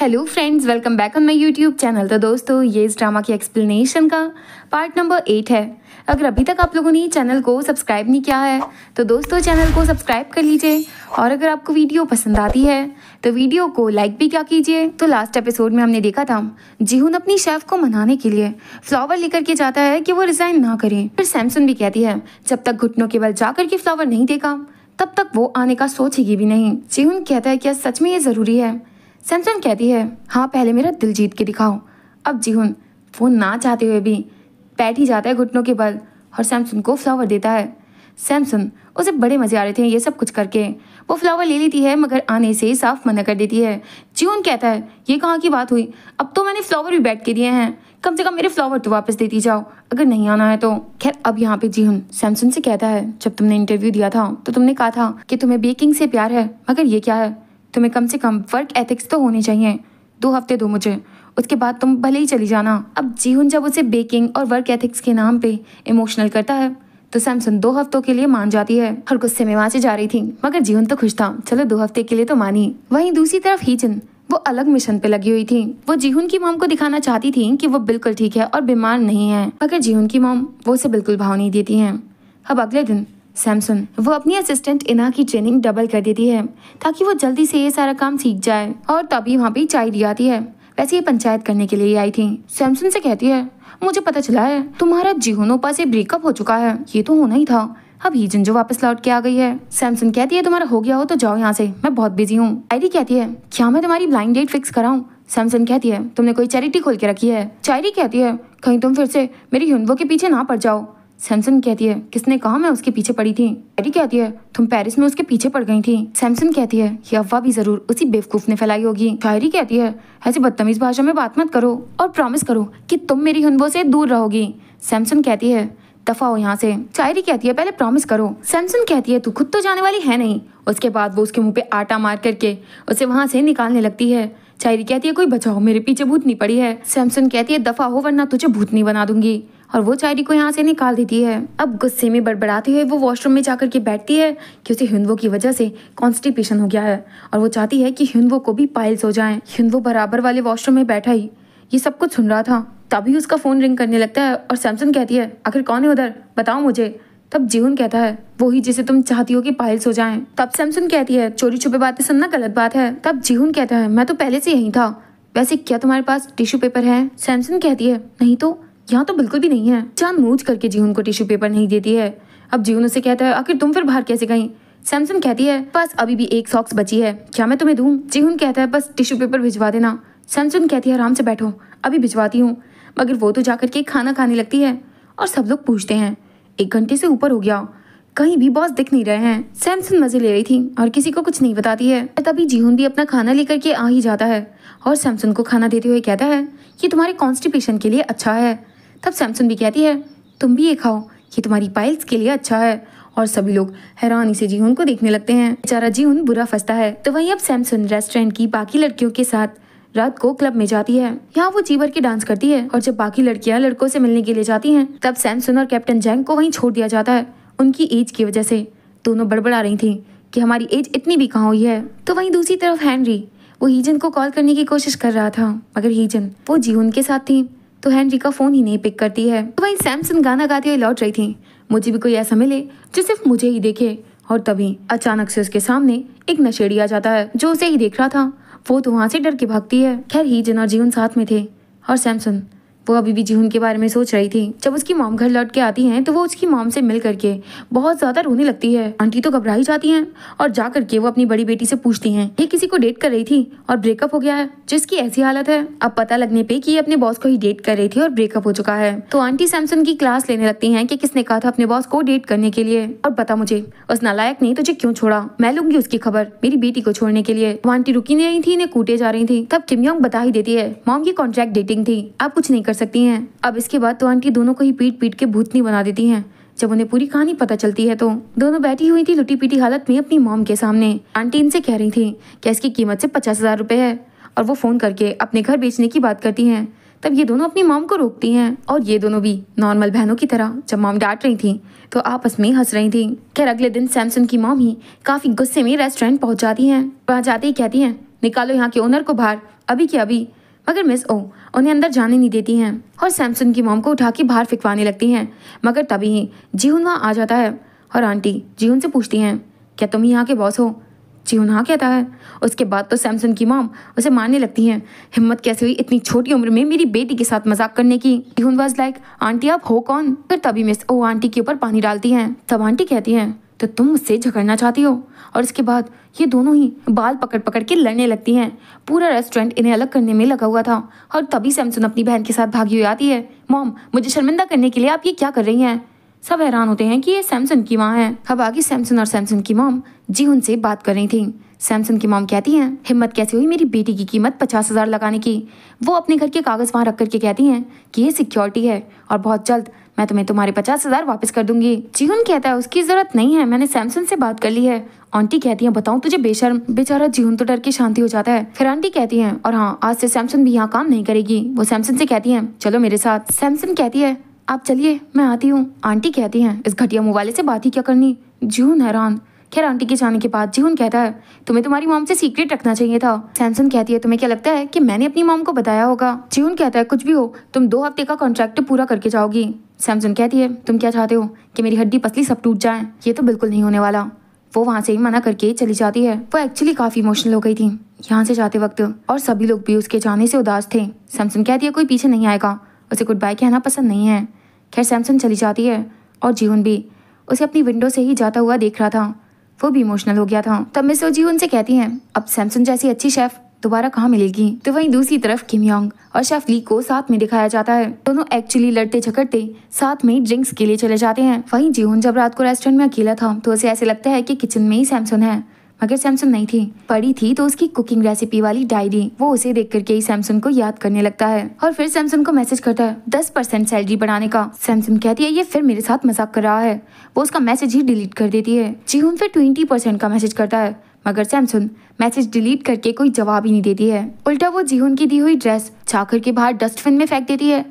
hello friends welcome back on my YouTube channel तो दोस्तों ये इस ड्रामा की एक्सप्लेनेशन का पार्ट नंबर एट है अगर अभी तक आप लोगों ने चैनल को सब्सक्राइब नहीं किया है तो दोस्तों चैनल को सब्सक्राइब कर लीजिए और अगर आपको वीडियो पसंद आती है तो वीडियो को लाइक भी क्या कीजिए तो लास्ट एपिसोड में हमने देखा था जिहुन अपनी शेफ को मनाने के लिए फ्लावर लेकर के जाता है कि वो रिज़ाइन ना करें फिर सैमसन भी कहती है जब तक घुटनों के बल जा के फ्लावर नहीं देखा तब तक वो आने का सोचेगी भी नहीं जिहुन कहता है क्या सच में ये ज़रूरी है सैमसंग कहती है हाँ पहले मेरा दिल जीत के दिखाओ अब जीहुन फ़ोन ना चाहते हुए भी बैठ ही जाता है घुटनों के बल और सैमसंग को फ्लावर देता है सैमसंग उसे बड़े मजे आ रहे थे ये सब कुछ करके वो फ्लावर ले लेती है मगर आने से ही साफ मना कर देती है जीवन कहता है ये कहाँ की बात हुई अब तो मैंने फ्लावर भी बैठ के दिए हैं कम से कम मेरे फ्लावर तो वापस देती जाओ अगर नहीं आना है तो खैर अब यहाँ पे जीवन सैमसंग से कहता है जब तुमने इंटरव्यू दिया था तो तुमने कहा था कि तुम्हें बेकिंग से प्यार है मगर ये क्या है तुम्हें कम से कम वर्क एथिक्स तो होने चाहिए दो हफ्ते दो मुझे उसके बाद तुम भले ही चली जाना अब जीहुन जब उसे बेकिंग और वर्क एथिक्स के नाम पे इमोशनल करता है तो सैमसन दो हफ्तों के लिए मान जाती है और गुस्से में वाँचे जा रही थी मगर जीवन तो खुश था चलो दो हफ्ते के लिए तो मानी वहीं दूसरी तरफ हीजन वो अलग मिशन पे लगी हुई थी वो जीहुन की मोम को दिखाना चाहती थी कि वो बिल्कुल ठीक है और बीमार नहीं है मगर जीहुन की मोम वो उसे बिल्कुल भाव नहीं देती हैं अब अगले दिन सैमसन वो अपनी असिस्टेंट इना की ट्रेनिंग डबल कर देती है ताकि वो जल्दी से ये सारा काम सीख जाए और तभी वहाँ पे चाय दी आती है वैसे ये पंचायत करने के लिए आई थी सैमसन से कहती है मुझे पता चला है तुम्हारा जिहोनोपा से ब्रेकअप हो चुका है ये तो होना ही था अब ही जो वापस लौट के आ गई है सैमसन कहती है तुम्हारा हो गया हो तो जाओ यहाँ से मैं बहुत बिजी हूँ आयरी कहती है क्या मैं तुम्हारी ब्लाइंड डेट फिक्स कराऊँ सैमसन कहती है तुमने कोई चैरिटी खोल के रखी है चायरी कहती है कहीं तुम फिर से मेरी हिंदवो के पीछे ना पड़ जाओ सैमसन कहती है किसने कहा मैं उसके पीछे पड़ी थी हैरी कहती है तुम पेरिस में उसके पीछे पड़ गई थी सैमसन कहती है ये अफवाह भी जरूर उसी बेवकूफ ने फैलाई होगी शायरी कहती है ऐसी बदतमीज भाषा में बात मत करो और प्रॉमिस करो कि तुम मेरी हनबो से दूर रहोगी सैमसन कहती है दफा हो यहाँ से शायरी कहती है पहले प्रॉमिस करो सैमसन कहती है तू खुद तो जाने वाली है नहीं उसके बाद वो उसके मुंह पे आटा मार करके उसे वहां से निकालने लगती है शायरी कहती है कोई बचाओ मेरे पीछे भूतनी पड़ी है सैमसन कहती है दफा हो वरना तुझे भूतनी बना दूंगी और वो चायरी को यहाँ से निकाल देती है अब गुस्से में बड़बड़ाते हुए वो वॉशरूम में जाकर के बैठती है कि उसे हिंदवो की वजह से कॉन्स्टिपेशन हो गया है और वो चाहती है कि हिंदवो को भी पाइल्स हो जाए हिंदवो बराबर वाले वॉशरूम में बैठा ही ये सब कुछ सुन रहा था तभी उसका फ़ोन रिंग करने लगता है और सैमसंग कहती है आखिर कौन है उधर बताओ मुझे तब जीवन कहता है वो ही जिसे तुम चाहती हो कि पायल्स हो जाएं तब सैमसन कहती है चोरी छुपे बातें सुनना गलत बात है तब जीवन कहता है मैं तो पहले से यहीं था वैसे क्या तुम्हारे पास टिश्यू पेपर है सैमसन कहती है नहीं तो यहाँ तो बिल्कुल भी नहीं है चांद मूझ करके जीवन को टिश्यू पेपर नहीं देती है अब जीवन उसे कहता है आखिर तुम फिर बाहर कैसे गई सैमसन कहती है बस अभी भी एक सॉक्स बची है क्या मैं तुम्हें दू जिहुन कहता है बस टिश्यू पेपर भिजवा देना सैमसन कहती है आराम से बैठो अभी भिजवाती हूँ मगर वो तो जाकर के खाना खाने लगती है और सब लोग पूछते हैं एक घंटे से ऊपर हो गया कहीं भी बॉस दिख नहीं रहे हैं सैमसन मजे ले रही थी और किसी को कुछ नहीं बताती है तभी जीहून भी अपना खाना लेकर के आ ही जाता है और सैमसन को खाना देते हुए कहता है ये तुम्हारे कॉन्स्टिपेशन के लिए अच्छा है तब सैमसन भी कहती है तुम भी ये खाओ ये तुम्हारी पाइल्स के लिए अच्छा है और सभी लोग हैरानी से जीहून को देखने लगते हैं बेचारा जीहून बुरा फंसता है तो वहीं अब सैमसन रेस्टोरेंट की बाकी लड़कियों के साथ रात को क्लब में जाती है यहाँ वो जी भर के डांस करती है और जब बाकी लड़कियाँ लड़कों से मिलने के लिए जाती हैं तब सैमसन और कैप्टन जैंग को वहीं छोड़ दिया जाता है उनकी एज की वजह से दोनों बड़बड़ा रही थी कि हमारी एज इतनी भी कहाँ हुई है तो वहीं दूसरी तरफ हैनरी वो हीजन को कॉल करने की कोशिश कर रहा था मगर हीजन वो जीवन के साथ थी तो हेनरी का फ़ोन ही नहीं पिक करती है तो वही सैमसन गाना गाती हुई लौट रही थी मुझे भी कोई ऐसा मिले जो सिर्फ मुझे ही देखे और तभी अचानक से उसके सामने एक नशेड़ी आ जाता है जो उसे ही देख रहा था वो तो वहाँ से डर के भागती है खैर ही जिन और जीवन साथ में थे और सैमसन वो अभी भी जीहून के बारे में सोच रही थी जब उसकी मॉम घर लौट के आती हैं तो वो उसकी मॉम से मिल करके बहुत ज़्यादा रोने लगती है आंटी तो घबरा ही जाती हैं और जा करके वो अपनी बड़ी बेटी से पूछती हैं ये किसी को डेट कर रही थी और ब्रेकअप हो गया है जिसकी ऐसी हालत है अब पता लगने पे की ये अपने बॉस को ही डेट कर रही थी और ब्रेकअप हो चुका है तो आंटी सैमसन की क्लास लेने लगती है कि किसने कहा था अपने बॉस को डेट करने के लिए और पता मुझे उस नालायक ने तुझे क्यों छोड़ा मैं लूंगी उसकी खबर मेरी बेटी को छोड़ने के लिए वो आंटी रुकी नहीं थी इन्हें कूटे जा रही थी तब किमयोंग बता ही देती है मॉम की कॉन्ट्रैक्ट डेटिंग थी आप कुछ नहीं कर सकती हैं अब इसके बाद तो आंटी दोनों को ही पीट पीट के भूतनी बना देती हैं जब उन्हें पूरी कहानी पता चलती है तो दोनों बैठी हुई थी लुटी पीटी हालत में अपनी मॉम के सामने आंटी इनसे कह रही थी कि इसकी कीमत से पचास हजार रुपए है और वो फ़ोन करके अपने घर बेचने की बात करती हैं तब ये दोनों अपनी मॉम को रोकती हैं और ये दोनों भी नॉर्मल बहनों की तरह जब मॉम डांट रही थी तो आपस में हंस रही थी खैर अगले दिन सैमसन की मॉम ही काफ़ी गुस्से में रेस्टोरेंट पहुंच जाती हैं वहाँ जाते ही कहती हैं निकालो यहाँ के ओनर को बाहर अभी के अभी मगर मिस ओ उन्हें अंदर जाने नहीं देती हैं और सैमसन की मोम को उठा के बाहर फिकवाने लगती हैं मगर तभी ही जीहुन वहाँ आ जाता है और आंटी जीहुन से पूछती हैं क्या तुम यहाँ के बॉस हो जीहुन हाँ कहता है उसके बाद तो सैमसन की मोम उसे मारने लगती हैं हिम्मत कैसे हुई इतनी छोटी उम्र में मेरी बेटी के साथ मजाक करने की जीहुन वॉज लाइक आंटी आप हो कौन फिर तभी मिस ओ आंटी के ऊपर पानी डालती हैं तब आंटी कहती हैं तो तुम मुझसे झगड़ना चाहती हो और इसके बाद ये दोनों ही बाल पकड़ पकड़ के लड़ने लगती हैं पूरा रेस्टोरेंट इन्हें अलग करने में लगा हुआ था और तभी सैमसन अपनी बहन के साथ भागी हुई आती है मॉम मुझे शर्मिंदा करने के लिए आप ये क्या कर रही हैं सब हैरान होते हैं कि ये सैमसन की माँ है अब आगे सैमसन और सैमसन की मॉम जी उनसे बात कर रही थी सैमसन की मॉम कहती हैं हिम्मत कैसे हुई मेरी बेटी की कीमत पचास हज़ार लगाने की वो अपने घर के कागज़ वहाँ रख करके कहती हैं कि ये सिक्योरिटी है और बहुत जल्द मैं तुम्हें तुम्हारे पचास हजार वापस कर दूंगी जीहून कहता है उसकी जरूरत नहीं है मैंने सैमसंग से बात कर ली है आंटी कहती है बताऊं तुझे बेशर्म बेचारा जीहून तो डर के शांति हो जाता है फिर आंटी कहती है और हाँ आज से सैमसंग भी यहाँ काम नहीं करेगी वो सैमसंग से कहती है चलो मेरे साथ सैमसंग कहती है आप चलिए मैं आती हूँ आंटी कहती है इस घटिया मोबाइल से बात ही क्या करनी जीहून हैरान खैर आंटी के जाने के बाद जीहून कहता है तुम्हें तुम्हारी मॉम से सीक्रेट रखना चाहिए था सैमसन कहती है तुम्हें क्या लगता है कि मैंने अपनी मॉम को बताया होगा जीहून कहता है कुछ भी हो तुम दो हफ्ते का कॉन्ट्रैक्ट पूरा करके जाओगी सैमसन कहती है तुम क्या चाहते हो कि मेरी हड्डी पतली सब टूट जाए ये तो बिल्कुल नहीं होने वाला वो वहाँ से ही मना करके चली जाती है वो एक्चुअली काफ़ी इमोशनल हो गई थी यहाँ से जाते वक्त और सभी लोग भी उसके जाने से उदास थे सैमसन कहती है कोई पीछे नहीं आएगा उसे गुड बाय कहना पसंद नहीं है खैर सैमसन चली जाती है और जीवन भी उसे अपनी विंडो से ही जाता हुआ देख रहा था वो भी इमोशनल हो गया था तब मिस जीवन से कहती हैं अब सैमसन जैसी अच्छी शेफ़ दोबारा कहाँ मिलेगी तो वहीं दूसरी तरफ योंग और शेफली को साथ में दिखाया जाता है दोनों एक्चुअली लड़ते झगड़ते साथ में ड्रिंक्स के लिए चले जाते हैं वहीं जीवन जब रात को रेस्टोरेंट में अकेला था तो उसे ऐसे लगता है कि किचन में ही सैमसन है मगर सैमसन नहीं थी पड़ी थी तो उसकी कुकिंग रेसिपी वाली डायरी वो उसे देख करके ही सैमसन को याद करने लगता है और फिर सैमसन को मैसेज करता है दस परसेंट सैलरी बढ़ाने का सैमसन कहती है ये फिर मेरे साथ मजाक कर रहा है वो उसका मैसेज ही डिलीट कर देती है जीहून फिर ट्वेंटी परसेंट का मैसेज करता है मगर सैमसुन मैसेज डिलीट करके कोई जवाब ही नहीं देती है उल्टा वो जीवन की दी हुई ड्रेस छाकर के बाहर डस्टबिन में फेंक देती है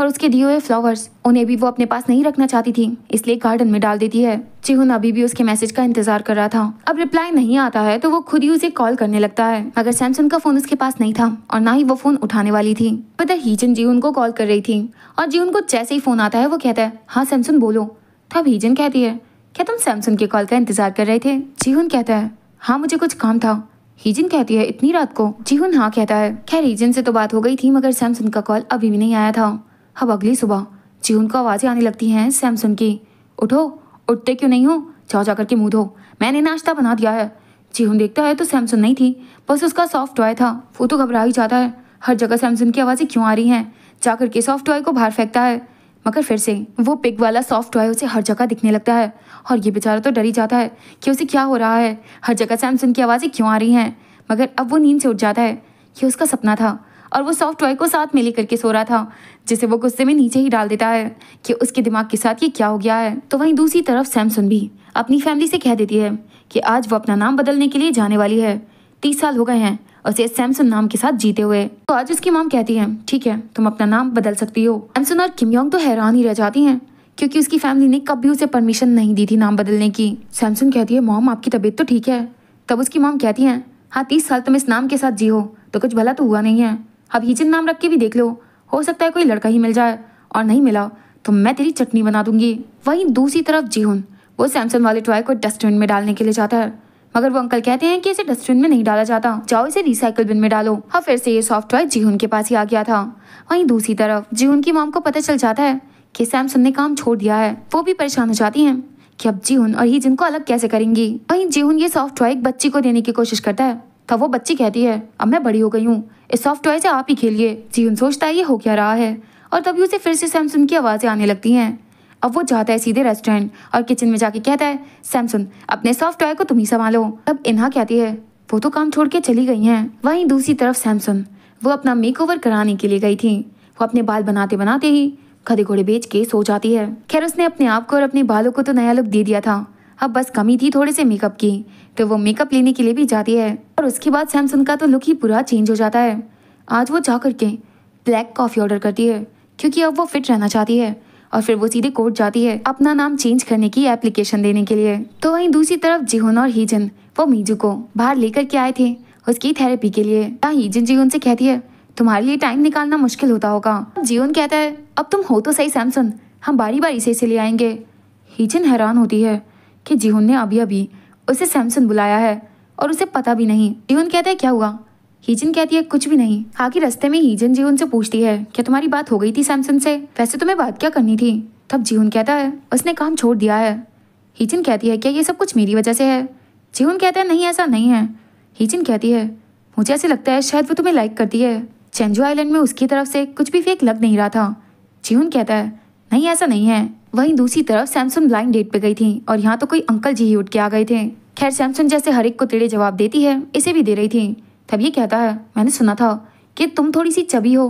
और उसके दिए हुए फ्लावर्स उन्हें भी वो अपने पास नहीं रखना चाहती थी इसलिए गार्डन में डाल देती है चिहुन अभी भी उसके मैसेज का इंतजार कर रहा था अब रिप्लाई नहीं आता है तो वो खुद ही उसे कॉल करने लगता है मगर सैमसन का फोन उसके पास नहीं था और ना ही वो फोन उठाने वाली थी पता हीजन जीवन को कॉल कर रही थी और जीवन को जैसे ही फोन आता है वो कहता है हाँ सैमसन बोलो तब हीजन कहती है क्या तुम सैमसन के कॉल का इंतजार कर रहे थे जीवन कहता है हाँ मुझे कुछ काम था हीजिन कहती है इतनी रात को जीहुन हाँ कहता है खैर हीजिन से तो बात हो गई थी मगर सैमसन का कॉल अभी भी नहीं आया था अब अगली सुबह जीहुन को आवाज़ें आने लगती हैं सैमसन की उठो उठते क्यों नहीं हो जाओ जाकर के मुँह धो मैंने नाश्ता बना दिया है जीहुन देखता है तो सैमसन नहीं थी बस उसका सॉफ्ट टॉय था वो तो घबरा ही जाता है हर जगह सैमसन की आवाज़ें क्यों आ रही हैं जाकर के सॉफ्ट टॉय को बाहर फेंकता है मगर फिर से वो पिग वाला सॉफ्ट टॉय उसे हर जगह दिखने लगता है और ये बेचारा तो डर ही जाता है कि उसे क्या हो रहा है हर जगह सैमसन की आवाज़ें क्यों आ रही हैं मगर अब वो नींद से उठ जाता है ये उसका सपना था और वो सॉफ्ट टॉय को साथ में लेकर के सो रहा था जिसे वो गुस्से में नीचे ही डाल देता है कि उसके दिमाग के साथ ये क्या हो गया है तो वहीं दूसरी तरफ सैमसन भी अपनी फैमिली से कह देती है कि आज वो अपना नाम बदलने के लिए जाने वाली है तीस साल हो गए हैं और उसे सैमसन नाम के साथ जीते हुए तो आज उसकी माम कहती है ठीक है तुम अपना नाम बदल सकती हो सैमसन और किमयोंग तो हैरान ही रह जाती हैं क्योंकि उसकी फैमिली ने कभी उसे परमिशन नहीं दी थी नाम बदलने की सैमसन कहती है मॉम आपकी तबीयत तो ठीक है तब उसकी मॉम कहती है हाँ तीस साल तुम इस नाम के साथ जियो तो कुछ भला तो हुआ नहीं है अब हिजन नाम रख के भी देख लो हो सकता है कोई लड़का ही मिल जाए और नहीं मिला तो मैं तेरी चटनी बना दूंगी वहीं दूसरी तरफ जीहुन वो सैमसन वाले टॉय को डस्टबिन में डालने के लिए जाता है मगर वो अंकल कहते हैं कि इसे डस्टबिन में नहीं डाला जाता जाओ इसे रिसाइकिल बिन में डालो और फिर से ये सॉफ्ट टॉय जीहून के पास ही आ गया था वहीं दूसरी तरफ जीहून की माम को पता चल जाता है कि सैमसन ने काम छोड़ दिया है वो भी परेशान हो जाती है की अब जीहून और ही जिनको अलग कैसे करेंगी वही जीहून ये सॉफ्ट टॉय एक बच्ची को देने की कोशिश करता है तब वो बच्ची कहती है अब मैं बड़ी हो गई हूँ इस सॉफ्ट टॉय से आप ही खेलिए जीहून सोचता है ये हो क्या रहा है और तभी उसे फिर से सैमसन की आवाज़ें आने लगती हैं अब वो जाता है सीधे रेस्टोरेंट और किचन में जाके कहता है सैमसन अपने सॉफ्टवेयर को तुम ही संभालो अब इन्हा कहती है वो तो काम छोड़ के चली गई हैं वहीं दूसरी तरफ सैमसन वो अपना मेकओवर कराने के लिए गई थी वो अपने बाल बनाते बनाते ही खदे घोड़े बेच के सो जाती है खैर उसने अपने आप को और अपने बालों को तो नया लुक दे दिया था अब बस कमी थी थोड़े से मेकअप की तो वो मेकअप लेने के लिए भी जाती है और उसके बाद सैमसन का तो लुक ही पूरा चेंज हो जाता है आज वो जा करके ब्लैक कॉफ़ी ऑर्डर करती है क्योंकि अब वो फिट रहना चाहती है और फिर वो सीधे कोर्ट जाती है अपना नाम चेंज करने की एप्लीकेशन देने के लिए तो वहीं दूसरी तरफ जिहोन और हिजन वो मीजू को बाहर लेकर के आए थे उसकी थेरेपी के लिए हिजन जी उनसे कहती है तुम्हारे लिए टाइम निकालना मुश्किल होता होगा जीवन कहता है अब तुम हो तो सही सैमसन हम बारी बारी से इसे ले आएंगे हिजन हैरान होती है कि जीवन ने अभी अभी उसे सैमसन बुलाया है और उसे पता भी नहीं जीवन कहता है क्या हुआ हीजन कहती है कुछ भी नहीं आगे रस्ते में हीजन जीवन से पूछती है क्या तुम्हारी बात हो गई थी सैमसन से वैसे तुम्हें बात क्या करनी थी तब जीवन कहता है उसने काम छोड़ दिया है हीजन कहती है क्या ये सब कुछ मेरी वजह से है जीवन कहता है नहीं ऐसा नहीं है हीजन कहती है मुझे ऐसे लगता है शायद वो तुम्हें लाइक करती है चेंजू आइलैंड में उसकी तरफ से कुछ भी फेक लग नहीं रहा था जीवन कहता है नहीं ऐसा नहीं है वहीं दूसरी तरफ सैमसंग ब्लाइंड डेट पे गई थी और यहाँ तो कोई अंकल जी ही उठ के आ गए थे खैर सैमसंग जैसे हर एक को तेड़े जवाब देती है इसे भी दे रही थी तब ये कहता है मैंने सुना था कि तुम थोड़ी सी चबी हो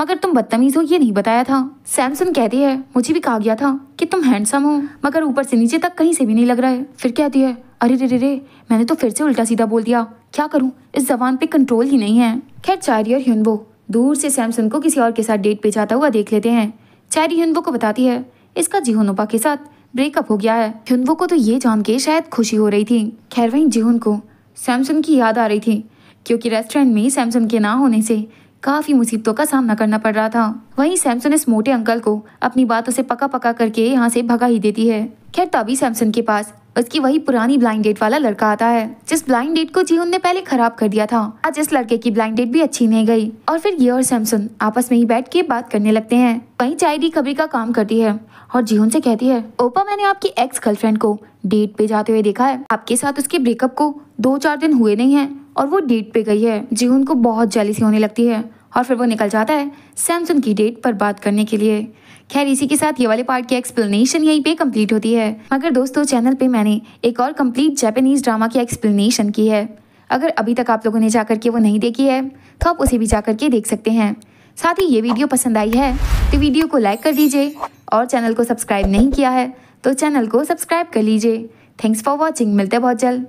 मगर तुम बदतमीज हो ये नहीं बताया था सैमसन कहती है मुझे भी कहा गया था कि तुम हैंडसम हो मगर ऊपर से नीचे तक कहीं से भी नहीं लग रहा है फिर कहती है अरे रे रे रे मैंने तो फिर से उल्टा सीधा बोल दिया क्या करूं इस जबान पे कंट्रोल ही नहीं है खैर चारी और ह्यूनबो दूर से सैमसन को किसी और के साथ डेट पे जाता हुआ देख लेते हैं चारी ह्यूनबो को बताती है इसका जिहोनोपा के साथ ब्रेकअप हो गया है ह्यूनबो को तो ये जान के शायद खुशी हो रही थी खैर वही जिहोन को सैमसन की याद आ रही थी क्योंकि रेस्टोरेंट में सैमसन के ना होने से काफ़ी मुसीबतों का सामना करना पड़ रहा था वहीं सैमसन इस मोटे अंकल को अपनी बातों से पका पका करके यहाँ से भगा ही देती है खैर तभी सैमसन के पास उसकी वही पुरानी ब्लाइंड डेट वाला लड़का आता है जिस ब्लाइंड डेट को जीवन ने पहले खराब कर दिया था आज इस लड़के की ब्लाइंड डेट भी अच्छी नहीं गई और फिर ये और सैमसन आपस में ही बैठ के बात करने लगते हैं चाय डी खबरी का काम करती है और जीवन से कहती है ओपा मैंने आपकी एक्स गर्लफ्रेंड को डेट पे जाते हुए देखा है आपके साथ उसके ब्रेकअप को दो चार दिन हुए नहीं है और वो डेट पे गई है जीवन को बहुत सी होने लगती है और फिर वो निकल जाता है सैमसंग की डेट पर बात करने के लिए खैर इसी के साथ ये वाले पार्ट की एक्सप्लेनेशन यहीं पे कंप्लीट होती है मगर दोस्तों चैनल पे मैंने एक और कंप्लीट जापानीज ड्रामा की एक्सप्लेनेशन की है अगर अभी तक आप लोगों ने जा के वो नहीं देखी है तो आप उसे भी जा के देख सकते हैं साथ ही ये वीडियो पसंद आई है तो वीडियो को लाइक कर दीजिए और चैनल को सब्सक्राइब नहीं किया है तो चैनल को सब्सक्राइब कर लीजिए थैंक्स फॉर वॉचिंग मिलते बहुत जल्द